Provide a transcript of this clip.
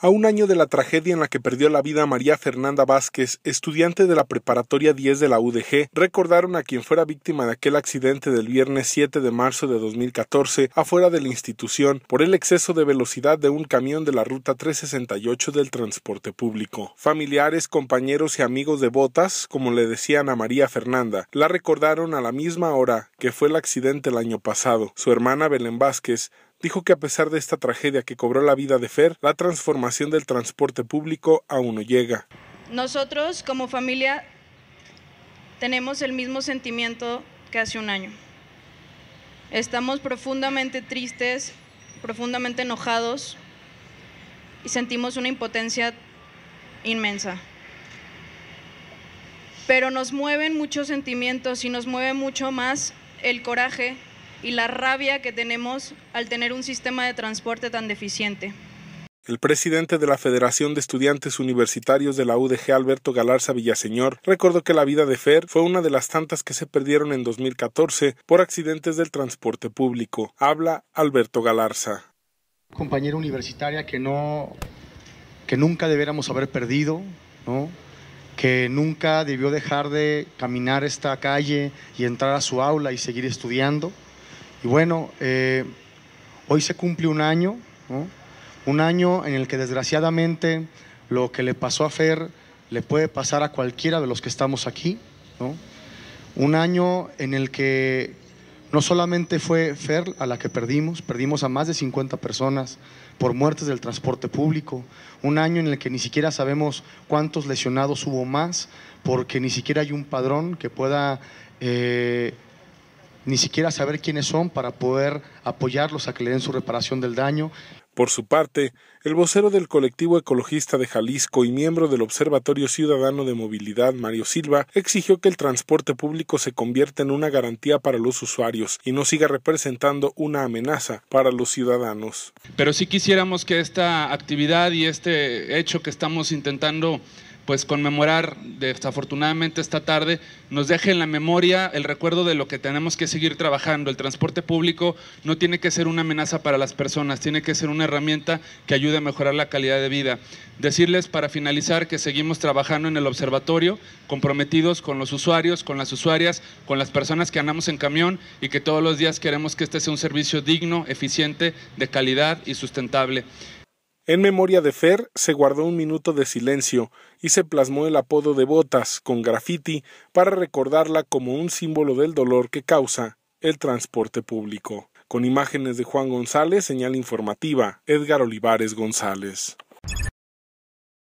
A un año de la tragedia en la que perdió la vida María Fernanda Vázquez, estudiante de la Preparatoria 10 de la UDG, recordaron a quien fuera víctima de aquel accidente del viernes 7 de marzo de 2014 afuera de la institución por el exceso de velocidad de un camión de la ruta 368 del transporte público. Familiares, compañeros y amigos de botas, como le decían a María Fernanda, la recordaron a la misma hora que fue el accidente el año pasado. Su hermana Belén Vázquez dijo que a pesar de esta tragedia que cobró la vida de Fer, la transformación del transporte público aún no llega. Nosotros como familia tenemos el mismo sentimiento que hace un año. Estamos profundamente tristes, profundamente enojados y sentimos una impotencia inmensa. Pero nos mueven muchos sentimientos y nos mueve mucho más el coraje y la rabia que tenemos al tener un sistema de transporte tan deficiente. El presidente de la Federación de Estudiantes Universitarios de la UDG, Alberto Galarza Villaseñor, recordó que la vida de Fer fue una de las tantas que se perdieron en 2014 por accidentes del transporte público. Habla Alberto Galarza. Compañera universitaria que no que nunca debiéramos haber perdido, ¿no? que nunca debió dejar de caminar esta calle y entrar a su aula y seguir estudiando. Y bueno, eh, hoy se cumple un año, un año en el que desgraciadamente lo que le pasó a Fer le puede pasar a cualquiera de los que estamos aquí, un año en el que no solamente fue Fer a la que perdimos, perdimos a más de 50 personas por muertes del transporte público, un año en el que ni siquiera sabemos cuántos lesionados hubo más, porque ni siquiera hay un padrón que pueda eh, ni siquiera saber quiénes son para poder apoyarlos a que le den su reparación del daño. Por su parte, el vocero del colectivo ecologista de Jalisco y miembro del Observatorio Ciudadano de Movilidad, Mario Silva, exigió que el transporte público se convierta en una garantía para los usuarios y no siga representando una amenaza para los ciudadanos. Pero sí quisiéramos que esta actividad y este hecho que estamos intentando pues conmemorar desafortunadamente esta tarde nos deje en la memoria el recuerdo de lo que tenemos que seguir trabajando. El transporte público no tiene que ser una amenaza para las personas, tiene que ser una herramienta que ayude a mejorar la calidad de vida. Decirles para finalizar que seguimos trabajando en el observatorio, comprometidos con los usuarios, con las usuarias, con las personas que andamos en camión y que todos los días queremos que este sea un servicio digno, eficiente, de calidad y sustentable. En memoria de Fer se guardó un minuto de silencio y se plasmó el apodo de Botas con grafiti para recordarla como un símbolo del dolor que causa el transporte público. Con imágenes de Juan González, señal informativa, Edgar Olivares González.